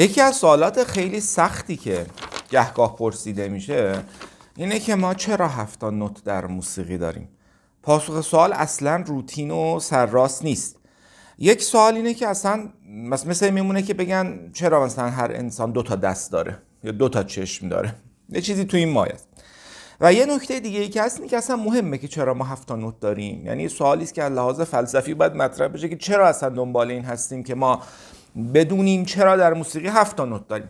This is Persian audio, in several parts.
یکی از سوالات خیلی سختی که گهگاه پرسیده میشه اینه که ما چرا هفتا نوت در موسیقی داریم پاسخ سوال اصلا روتین و سرراست نیست یک سوال اینه که اصلا مثل میمونه که بگن چرا مثلا هر انسان دو تا دست داره یا دو تا چشم داره یه چیزی تو این مایه و یه نکته دیگه ای که هست که اصلا مهمه که چرا ما هفت نوت داریم یعنی سوالی است که از لحاظ فلسفی باید مطرح بشه که چرا اصلا دنبال این هستیم که ما بدونیم چرا در موسیقی هفت تا نوت داریم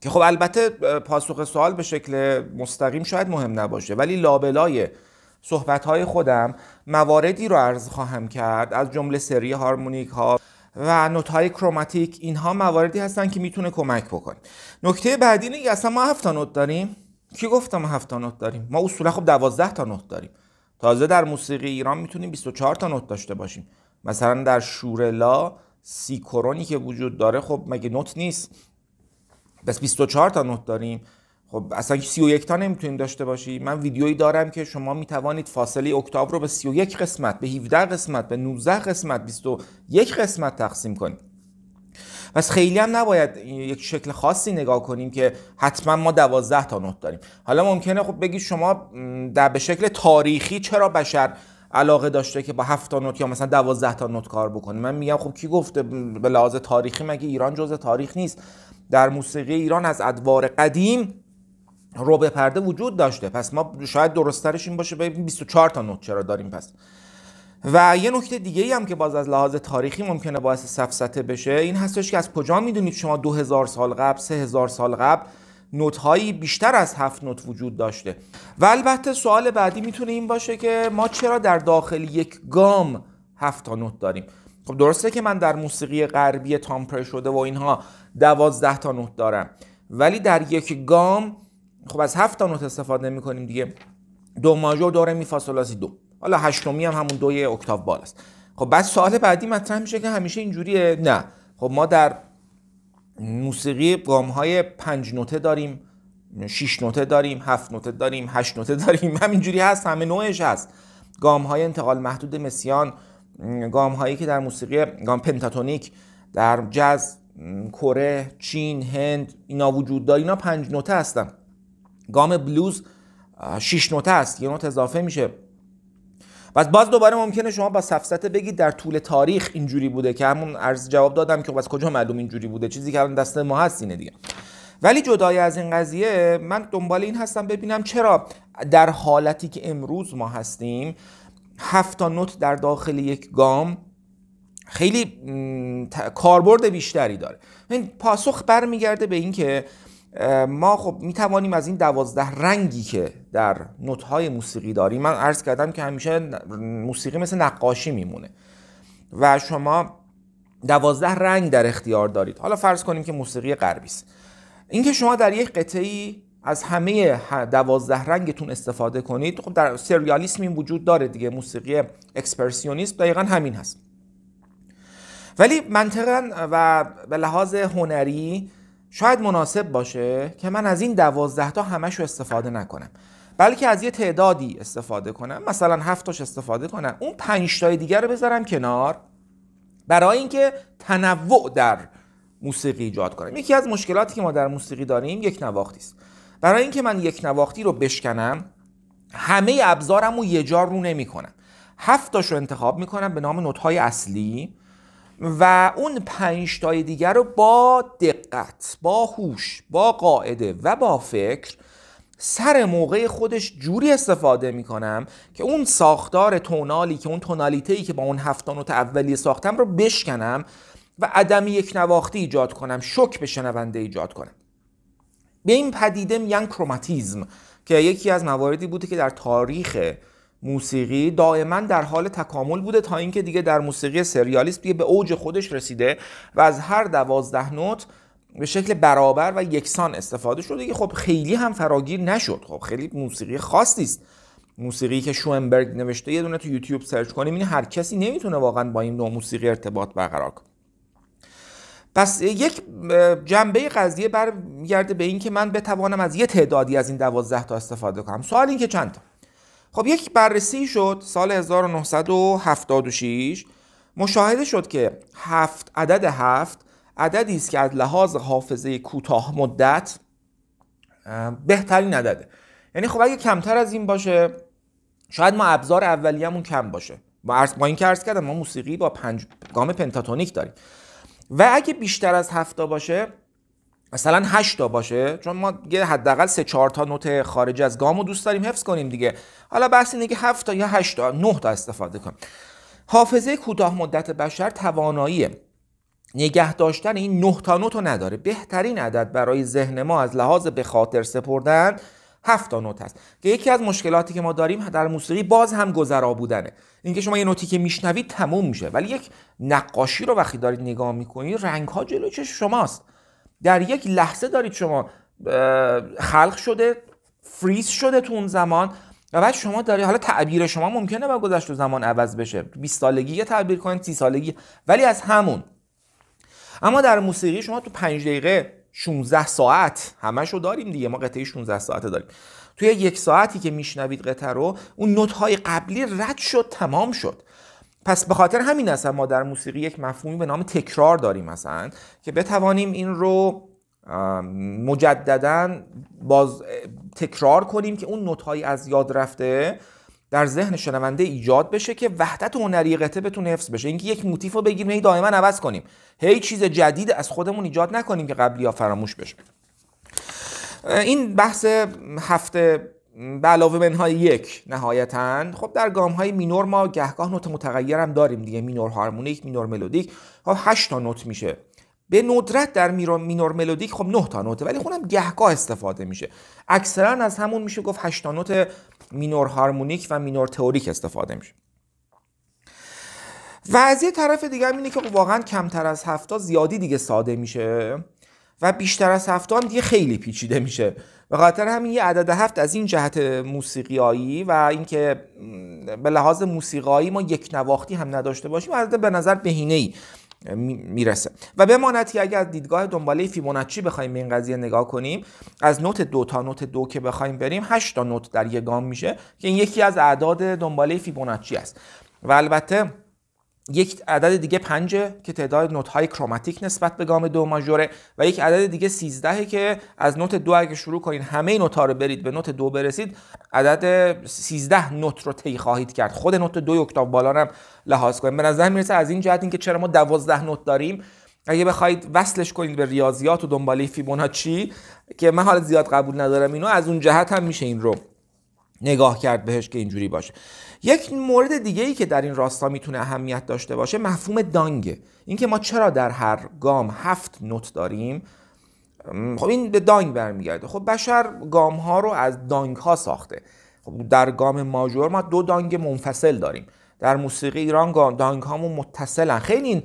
که خب البته پاسخ سوال به شکل مستقیم شاید مهم نباشه ولی لابلای صحبت خودم مواردی رو عرض خواهم کرد از جمله سری هارمونیک ها و نوت های کروماتیک اینها مواردی هستن که میتونه کمک بکنه نکته بعدی اینه اصلا ما هفت تا نوت داریم کی گفتم ما تا نوت داریم ما اصولا خب 12 تا نوت داریم تازه در موسیقی ایران میتونیم 24 تا نوت داشته باشیم مثلا در شورلا کرونی که وجود داره خب مگه نوت نیست بس 24 تا نوت داریم خب اصلا 31 تا نمیتونیم داشته باشی من ویدیویی دارم که شما میتوانید فاصله اکتاب رو به 31 قسمت به 17 قسمت به 19 قسمت 21 قسمت تقسیم کنیم پس خیلی هم نباید یک شکل خاصی نگاه کنیم که حتما ما 12 تا نوت داریم حالا ممکنه خب بگید شما در به شکل تاریخی چرا بشر علاقه داشته که با 7 تا نوت یا مثلا 12 تا نوت کار بکنه من میگم خب کی گفته به لحاظ تاریخی مگه ایران جزء تاریخ نیست در موسیقی ایران از ادوار قدیم روبه پرده وجود داشته پس ما شاید درستترش این باشه ببین 24 تا نوت چرا داریم پس و یه نکته دیگه ای هم که باز از لحاظ تاریخی ممکنه باعث سفسته بشه این هستش که از کجا میدونید شما 2000 سال قبل 3000 سال قبل هایی بیشتر از هفت نوت وجود داشته و البته سوال بعدی میتونه این باشه که ما چرا در داخل یک گام هفت تا نوت داریم خب درسته که من در موسیقی غربی تامپر شده و اینها دوازده تا نوت دارم ولی در یک گام خب از هفت تا نوت استفاده می دیگه دو ماژور داره می فاصلاسی دو حالا هشتمی هم همون دوی اکتاو بالاست خب بعد سوال بعدی مطرح میشه که همیشه اینجوریه نه خب ما در موسیقی گام های پنج نوته داریم شیش نوته داریم هفت نوته داریم هشت نوته داریم همینجوری هست همه نوعش هست گام های انتقال محدود مسیان گام هایی که در موسیقی گام پنتاتونیک در جز کره چین هند اینا وجود داره اینا پنج نوته هستن گام بلوز شیش نوته است یه نوت اضافه میشه و باز دوباره ممکنه شما با سفسته بگید در طول تاریخ اینجوری بوده که همون عرض جواب دادم که از کجا معلوم اینجوری بوده چیزی که الان دست ما هست اینه دیگه ولی جدای از این قضیه من دنبال این هستم ببینم چرا در حالتی که امروز ما هستیم هفت تا نوت در داخل یک گام خیلی کاربرد بیشتری داره این پاسخ برمیگرده به اینکه ما خب می از این دوازده رنگی که در های موسیقی داریم من عرض کردم که همیشه موسیقی مثل نقاشی میمونه و شما دوازده رنگ در اختیار دارید حالا فرض کنیم که موسیقی غربی است اینکه شما در یک قطعه از همه دوازده رنگتون استفاده کنید خب در سریالیسم این وجود داره دیگه موسیقی اکسپرسیونیسم دقیقا همین هست ولی منطقا و به لحاظ هنری شاید مناسب باشه که من از این دوازده تا همش رو استفاده نکنم بلکه از یه تعدادی استفاده کنم مثلا هفتاش استفاده کنم اون پنجتای دیگر رو بذارم کنار برای اینکه تنوع در موسیقی ایجاد کنم یکی از مشکلاتی که ما در موسیقی داریم یک نواختی است برای اینکه من یک نواختی رو بشکنم همه ابزارم رو یه جا رو کنم هفتاش رو انتخاب میکنم به نام نوت‌های اصلی و اون پنج تای دیگر رو با دقت با هوش با قاعده و با فکر سر موقع خودش جوری استفاده میکنم که اون ساختار تونالی که اون تونالیته که با اون هفتان و اولیه ساختم رو بشکنم و عدم یک نواختی ایجاد کنم شک به شنونده ایجاد کنم به این پدیده میگن کروماتیزم که یکی از مواردی بوده که در تاریخ موسیقی دائما در حال تکامل بوده تا اینکه دیگه در موسیقی سریالیست دیگه به اوج خودش رسیده و از هر دوازده نوت به شکل برابر و یکسان استفاده شده که خب خیلی هم فراگیر نشد خب خیلی موسیقی خاصی است موسیقی که شوئنبرگ نوشته یه دونه تو یوتیوب سرچ کنیم این هر کسی نمیتونه واقعا با این نوع موسیقی ارتباط برقرار کنه پس یک جنبه قضیه برگرده به اینکه من بتوانم از یه تعدادی از این دوازده تا استفاده کنم سوال این که چند تا خب یک بررسی شد سال 1976 مشاهده شد که هفت عدد هفت عددی است که از لحاظ حافظه کوتاه مدت بهترین عدده یعنی خب اگه کمتر از این باشه شاید ما ابزار اولیه‌مون کم باشه با این که عرض کردم ما موسیقی با پنج گام پنتاتونیک داریم و اگه بیشتر از هفتا باشه مثلا 8 تا باشه چون ما یه حداقل سه 4 تا نوت خارج از گام دوست داریم حفظ کنیم دیگه حالا بحث اینه که 7 تا یا 8 تا 9 تا استفاده کنیم حافظه کوتاه مدت بشر توانایی نگه داشتن این 9 تا نوتو نداره بهترین عدد برای ذهن ما از لحاظ به خاطر سپردن 7 تا نوت هست که یکی از مشکلاتی که ما داریم در موسیقی باز هم گذرا بودنه اینکه شما یه نوتی که میشنوید تموم میشه ولی یک نقاشی رو وقتی دارید نگاه میکنید رنگ ها جلوی چشم شماست در یک لحظه دارید شما خلق شده فریز شده تو اون زمان و بعد شما داری حالا تعبیر شما ممکنه با گذشت و زمان عوض بشه 20 سالگی یه تعبیر کنید 30 سالگی ولی از همون اما در موسیقی شما تو 5 دقیقه 16 ساعت همشو داریم دیگه ما قطعه 16 ساعته داریم توی یک ساعتی که میشنوید قطعه رو اون نوت های قبلی رد شد تمام شد پس به خاطر همین اصلا ما در موسیقی یک مفهومی به نام تکرار داریم مثلا که بتوانیم این رو مجددا باز تکرار کنیم که اون نوتهایی از یاد رفته در ذهن شنونده ایجاد بشه که وحدت هنری قطعه بتونه حفظ بشه اینکه یک موتیف رو بگیریم هی دائما عوض کنیم هی چیز جدید از خودمون ایجاد نکنیم که قبلی یا فراموش بشه این بحث هفته به علاوه منهای یک نهایتا خب در گام های مینور ما گهگاه نوت متغیر هم داریم دیگه مینور هارمونیک مینور ملودیک خب هشت تا نوت میشه به ندرت در مینور ملودیک خب نه تا نوته ولی خونم گهگاه استفاده میشه اکثرا از همون میشه گفت هشت تا نوت مینور هارمونیک و مینور تئوریک استفاده میشه و از یه طرف دیگه هم اینه که خب واقعا کمتر از هفتا زیادی دیگه ساده میشه و بیشتر از هفتا هم دیگه خیلی پیچیده میشه به خاطر همین یه عدد هفت از این جهت موسیقیایی و اینکه به لحاظ موسیقایی ما یک نواختی هم نداشته باشیم عدد به نظر بهینه ای میرسه و بماند که اگر دیدگاه دنباله فیبوناچی بخوایم به این قضیه نگاه کنیم از نوت دو تا نوت دو که بخوایم بریم هشت تا نوت در یک گام میشه که این یکی از اعداد دنباله فیبوناچی است و البته یک عدد دیگه پنجه که تعداد نوت های کروماتیک نسبت به گام دو ماژوره و یک عدد دیگه 13 که از نوت دو اگه شروع کنین همه نوت ها رو برید به نوت دو برسید عدد 13 نوت رو طی خواهید کرد خود نوت دو اکتاب بالا هم لحاظ کنیم به نظر میرسه از این جهت اینکه چرا ما دوازده نوت داریم اگه بخواید وصلش کنید به ریاضیات و دنباله فیبوناچی که من حال زیاد قبول ندارم اینو از اون جهت هم میشه این رو نگاه کرد بهش که اینجوری باشه یک مورد دیگه ای که در این راستا میتونه اهمیت داشته باشه مفهوم دانگه اینکه ما چرا در هر گام هفت نوت داریم خب این به دانگ برمیگرده خب بشر گام ها رو از دانگ ها ساخته خب در گام ماژور ما دو دانگ منفصل داریم در موسیقی ایران دانگ هامون متصلن خیلی این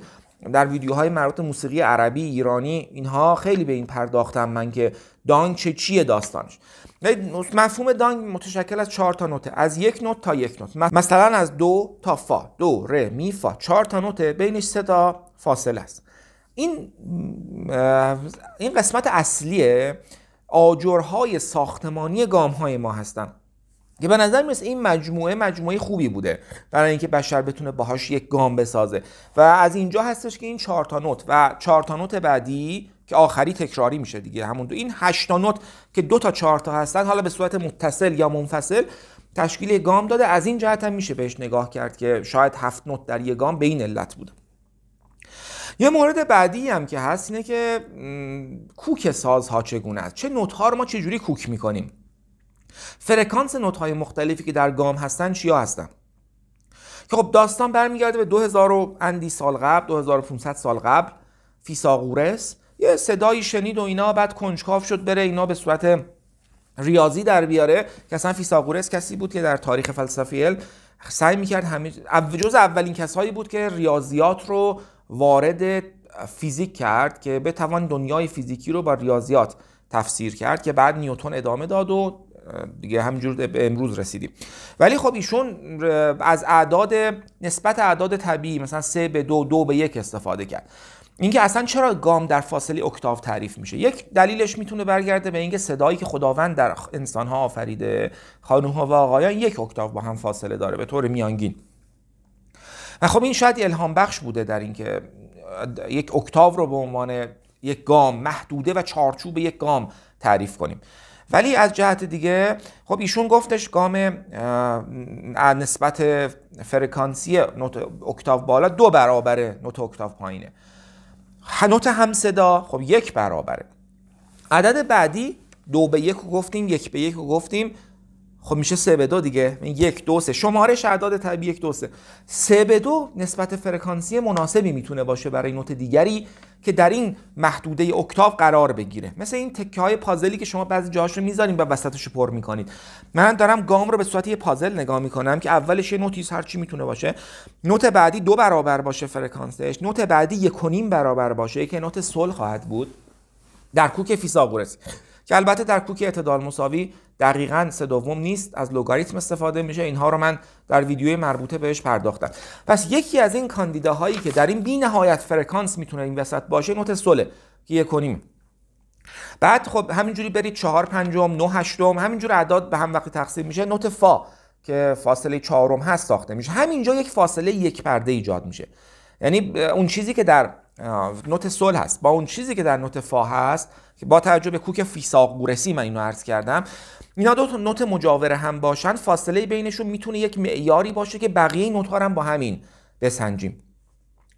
در ویدیوهای مربوط موسیقی عربی ایرانی اینها خیلی به این پرداختم من که دانگ چه چیه داستانش مفهوم دانگ متشکل از چهار تا نوته از یک نوت تا یک نوت مثلا از دو تا فا دو ر می فا چهار تا نوته بینش سه تا فاصله است این این قسمت اصلیه آجرهای ساختمانی گام های ما هستند که به نظر میرسه این مجموعه مجموعه خوبی بوده برای اینکه بشر بتونه باهاش یک گام بسازه و از اینجا هستش که این چهار تا نوت و چهار تا نوت بعدی که آخری تکراری میشه دیگه همون دو این هشت تا نوت که دو تا چهار هستن حالا به صورت متصل یا منفصل تشکیل گام داده از این جهت هم میشه بهش نگاه کرد که شاید هفت نوت در یک گام به این علت بوده یه مورد بعدی هم که هست اینه که کوک سازها چگونه است چه نوت ها رو ما چجوری کوک میکنیم فرکانس نوت های مختلفی که در گام هستن چیا هستن که خب داستان برمیگرده به 2000 اندی سال قبل 2500 سال قبل فیساغورس یه صدایی شنید و اینا بعد کنجکاو شد بره اینا به صورت ریاضی در بیاره که اصلا فیساغورس کسی بود که در تاریخ فلسفی علم سعی میکرد همه جز اولین کسایی بود که ریاضیات رو وارد فیزیک کرد که بتوان دنیای فیزیکی رو با ریاضیات تفسیر کرد که بعد نیوتون ادامه داد و دیگه همینجور به امروز رسیدیم ولی خب ایشون از اعداد نسبت اعداد طبیعی مثلا سه به دو دو به یک استفاده کرد اینکه اصلا چرا گام در فاصله اکتاف تعریف میشه یک دلیلش میتونه برگرده به اینکه صدایی که خداوند در انسانها آفریده خانوها و آقایان یک اکتاف با هم فاصله داره به طور میانگین و خب این شاید الهام بخش بوده در اینکه یک اکتاف رو به عنوان یک گام محدوده و چارچوب یک گام تعریف کنیم ولی از جهت دیگه خب ایشون گفتش گام نسبت فرکانسی نوت اکتاو بالا دو برابر نوت اکتاو پایینه نوت هم صدا خب یک برابره عدد بعدی دو به یک رو گفتیم یک به یک رو گفتیم خب میشه سه به دو دیگه یک دو سه شمارش اعداد طبیعی یک دو سه سه به دو نسبت فرکانسی مناسبی میتونه باشه برای نوت دیگری که در این محدوده اکتاف قرار بگیره مثل این تکه های پازلی که شما بعضی جاهاش رو میذاریم و وسطش رو پر میکنید من دارم گام رو به صورت یه پازل نگاه میکنم که اولش یه نوتیز هر چی میتونه باشه نوت بعدی دو برابر باشه فرکانسش نوت بعدی یک برابر باشه که نوت سل خواهد بود در کوک فیثاغورس که البته در کوک اعتدال مساوی دقیقا سه دوم نیست از لوگاریتم استفاده میشه اینها رو من در ویدیوی مربوطه بهش پرداختم پس یکی از این کاندیداهایی که در این بینهایت فرکانس میتونه این وسط باشه نوت سله که کنیم بعد خب همینجوری برید چهار پنجم 9 هشتم همینجور اعداد به هم وقتی تقسیم میشه نوت فا که فاصله چهارم هست ساخته میشه همینجا یک فاصله یک پرده ایجاد میشه یعنی اون چیزی که در نوت صلح هست با اون چیزی که در نوت فا هست که با توجه به کوک فیساق گورسی من اینو عرض کردم اینا دو تا نوت مجاوره هم باشن فاصله بینشون میتونه یک معیاری باشه که بقیه نوت ها هم با همین بسنجیم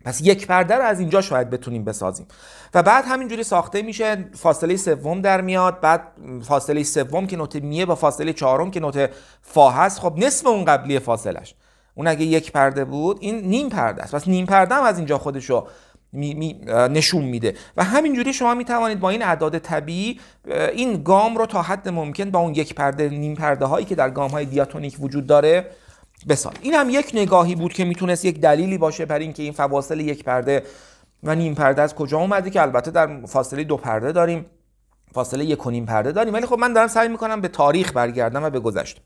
پس یک پرده رو از اینجا شاید بتونیم بسازیم و بعد همینجوری ساخته میشه فاصله سوم در میاد بعد فاصله سوم که نوت میه با فاصله چهارم که نوت فا هست خب نصف اون قبلی فاصلش اون اگه یک پرده بود این نیم پرده است پس نیم پرده هم از اینجا خودشو می می نشون میده و همینجوری شما می توانید با این اعداد طبیعی این گام رو تا حد ممکن با اون یک پرده نیم پرده هایی که در گام های دیاتونیک وجود داره بسازید. این هم یک نگاهی بود که میتونست یک دلیلی باشه بر اینکه این فواصل یک پرده و نیم پرده از کجا اومده که البته در فاصله دو پرده داریم فاصله یک و نیم پرده داریم ولی خب من دارم سعی میکنم به تاریخ برگردم و به گذشته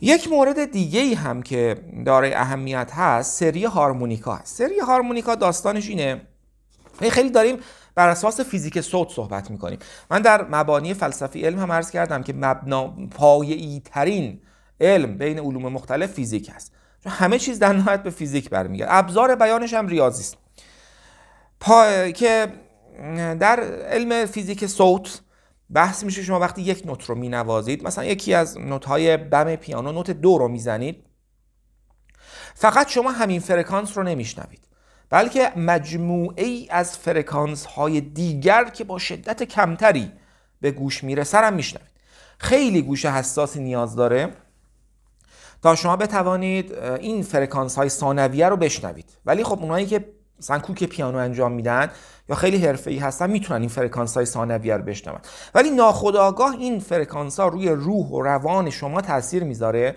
یک مورد دیگه ای هم که داره اهمیت هست سری هارمونیکا هست سری هارمونیکا داستانش اینه خیلی داریم بر اساس فیزیک صوت صحبت میکنیم من در مبانی فلسفی علم هم عرض کردم که مبنا پایه‌ای ترین علم بین علوم مختلف فیزیک هست چون همه چیز در نهایت به فیزیک برمیگرد ابزار بیانش هم ریاضی است که در علم فیزیک صوت بحث میشه شما وقتی یک نوت رو مینوازید مثلا یکی از نوت های بم پیانو نوت دو رو میزنید فقط شما همین فرکانس رو نمیشنوید بلکه مجموعه ای از فرکانس های دیگر که با شدت کمتری به گوش میرسه هم میشنوید خیلی گوش حساسی نیاز داره تا شما بتوانید این فرکانس های ثانویه رو بشنوید ولی خب اونایی که مثلا کوک پیانو انجام میدن یا خیلی حرفه‌ای هستن میتونن این فرکانس های ثانویه رو بشنون ولی ناخودآگاه این فرکانس ها روی روح و روان شما تاثیر میذاره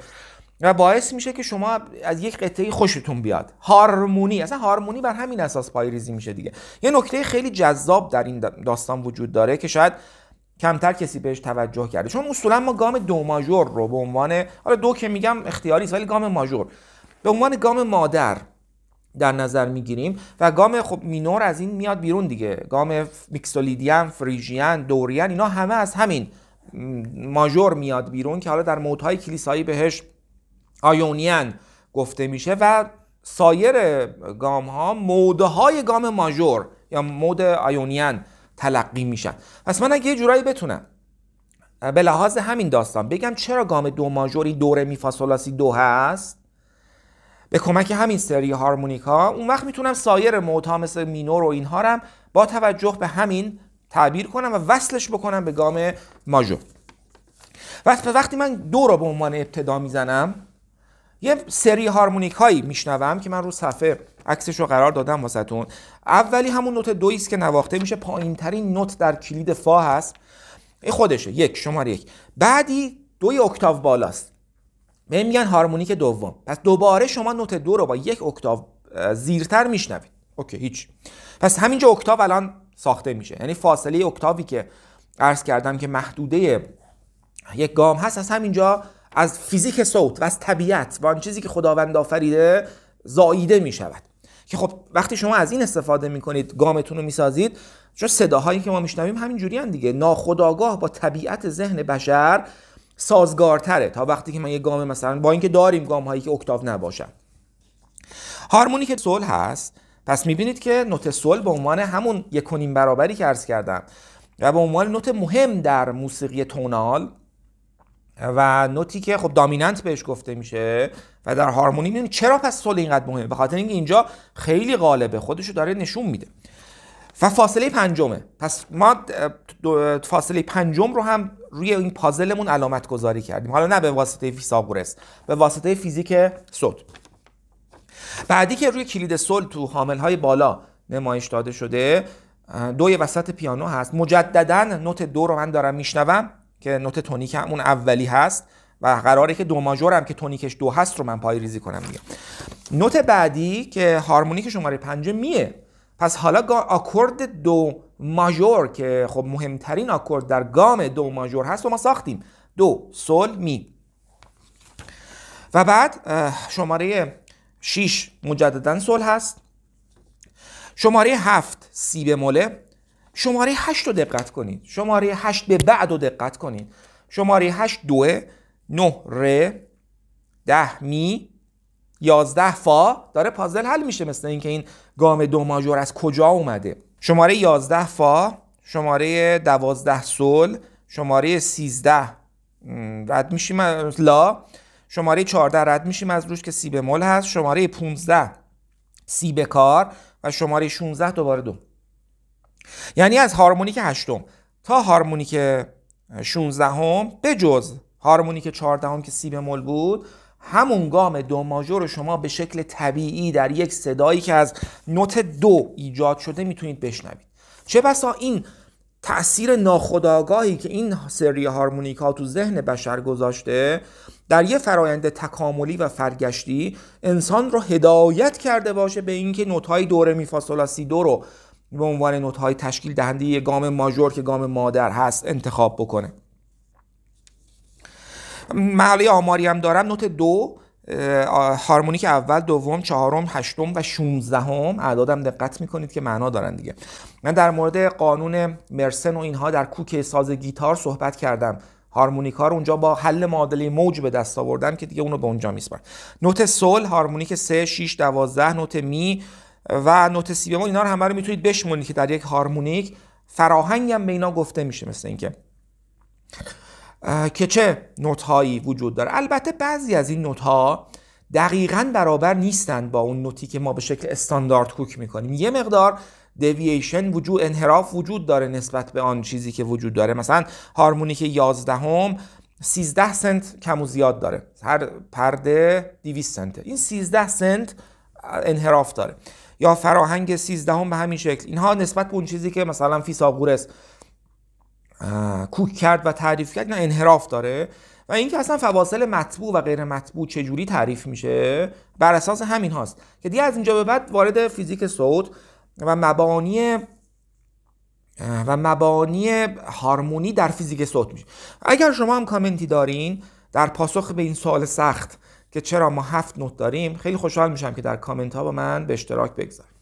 و باعث میشه که شما از یک قطعه خوشتون بیاد هارمونی اصلا هارمونی بر همین اساس ریزی میشه دیگه یه نکته خیلی جذاب در این داستان وجود داره که شاید کمتر کسی بهش توجه کرده چون اصولا ما گام دو ماژور رو به عنوان حالا دو که میگم اختیاری ولی گام ماژور به عنوان گام مادر در نظر میگیریم و گام خب مینور از این میاد بیرون دیگه گام میکسولیدیان فریژیان دوریان اینا همه از همین ماژور میاد بیرون که حالا در موتهای کلیسایی بهش آیونیان گفته میشه و سایر گام ها مودهای گام ماژور یا مود آیونیان تلقی میشن پس من اگه یه جورایی بتونم به لحاظ همین داستان بگم چرا گام دو ماژوری دوره میفاسولاسی دو هست به کمک همین سری هارمونیکا اون وقت میتونم سایر ها مثل مینور و اینها هم با توجه به همین تعبیر کنم و وصلش بکنم به گام ماژور وقتی من دو رو به عنوان ابتدا میزنم یه سری هارمونیکایی هایی میشنوم که من رو صفحه عکسش رو قرار دادم واسهتون اولی همون نوت دویی است که نواخته میشه پایین ترین نوت در کلید فا هست این خودشه یک شماره یک بعدی دوی اکتاو بالاست به میگن هارمونیک دوم پس دوباره شما نوت دو رو با یک اکتاو زیرتر میشنوید اوکی هیچ پس همینجا اکتاو الان ساخته میشه یعنی فاصله اکتاوی که عرض کردم که محدوده یک گام هست از همینجا از فیزیک صوت و از طبیعت و آن چیزی که خداوند آفریده زاییده میشود که خب وقتی شما از این استفاده میکنید کنید گامتون رو میسازید چون صداهایی که ما میشنویم همین جوری هم دیگه ناخداگاه با طبیعت ذهن بشر سازگارتره تا وقتی که من یه گام مثلا با اینکه داریم گام هایی که اکتاو نباشن هارمونی که سل هست پس میبینید که نوت سل به عنوان همون یکونیم برابری که عرض کردم و به عنوان نوت مهم در موسیقی تونال و نوتی که خب دامیننت بهش گفته میشه و در هارمونی میبینید چرا پس سل اینقدر مهمه به خاطر اینکه اینجا خیلی غالبه خودشو داره نشون میده و فاصله پنجمه پس ما فاصله پنجم رو هم روی این پازلمون علامت گذاری کردیم حالا نه به واسطه فیساغورس به واسطه فیزیک صوت. بعدی که روی کلید سل تو حامل های بالا نمایش داده شده دوی وسط پیانو هست مجددا نوت دو رو من دارم میشنوم که نوت تونیک همون اولی هست و قراره که دو ماجور هم که تونیکش دو هست رو من پای ریزی کنم دیگه نوت بعدی که هارمونیک شماره پنجه میه پس حالا آکورد دو ماژور که خب مهمترین آکورد در گام دو ماژور هست و ما ساختیم دو سل می و بعد شماره 6 مجددا سل هست شماره 7 سی بموله شماره 8 رو دقت کنید شماره 8 به بعد رو دقت کنید شماره 8 دوه 9 ر 10 می 11 فا داره پازل حل میشه مثل اینکه این گام دو ماژور از کجا اومده شماره 11 فا شماره 12 سل شماره 13 رد میشیم از لا شماره 14 رد میشیم از روش که سی مول هست شماره 15 سی به کار و شماره 16 دوباره دو یعنی از هارمونیک هشتم تا هارمونیک 16 هم به جز هارمونیک 14 هم که سی مول بود همون گام دو ماژور رو شما به شکل طبیعی در یک صدایی که از نوت دو ایجاد شده میتونید بشنوید چه بسا این تأثیر ناخودآگاهی که این سری هارمونیکا تو ذهن بشر گذاشته در یه فرایند تکاملی و فرگشتی انسان رو هدایت کرده باشه به اینکه های دوره میفاصل سی دو رو به عنوان های تشکیل دهنده یه گام ماژور که گام مادر هست انتخاب بکنه معلی آماری هم دارم نوت دو هارمونیک اول دوم چهارم هشتم و 16 اعدادم دقت میکنید که معنا دارن دیگه من در مورد قانون مرسن و اینها در کوک ساز گیتار صحبت کردم ها رو اونجا با حل معادله موج به دست آوردم که دیگه اونو به اونجا میسپارم نوت سل هارمونیک 3 6 12 نوت می و نوت سی بمول اینا رو همه رو میتونید بشمونید که در یک هارمونیک فراهنگ هم به اینا گفته میشه مثل اینکه که چه هایی وجود داره البته بعضی از این ها دقیقا برابر نیستند با اون نوتی که ما به شکل استاندارد کوک میکنیم یه مقدار دیوییشن وجود انحراف وجود داره نسبت به آن چیزی که وجود داره مثلا هارمونیک 11 هم 13 سنت کم و زیاد داره هر پرده 200 سنته این 13 سنت انحراف داره یا فراهنگ 13 هم به همین شکل اینها نسبت به اون چیزی که مثلا فیساغورس کوک کرد و تعریف کرد نه انحراف داره و اینکه اصلا فواصل مطبوع و غیر مطبوع چجوری تعریف میشه بر اساس همین هاست که دیگه از اینجا به بعد وارد فیزیک صوت و مبانی و مبانی هارمونی در فیزیک صوت میشه اگر شما هم کامنتی دارین در پاسخ به این سوال سخت که چرا ما هفت نوت داریم خیلی خوشحال میشم که در کامنت ها با من به اشتراک بگذارید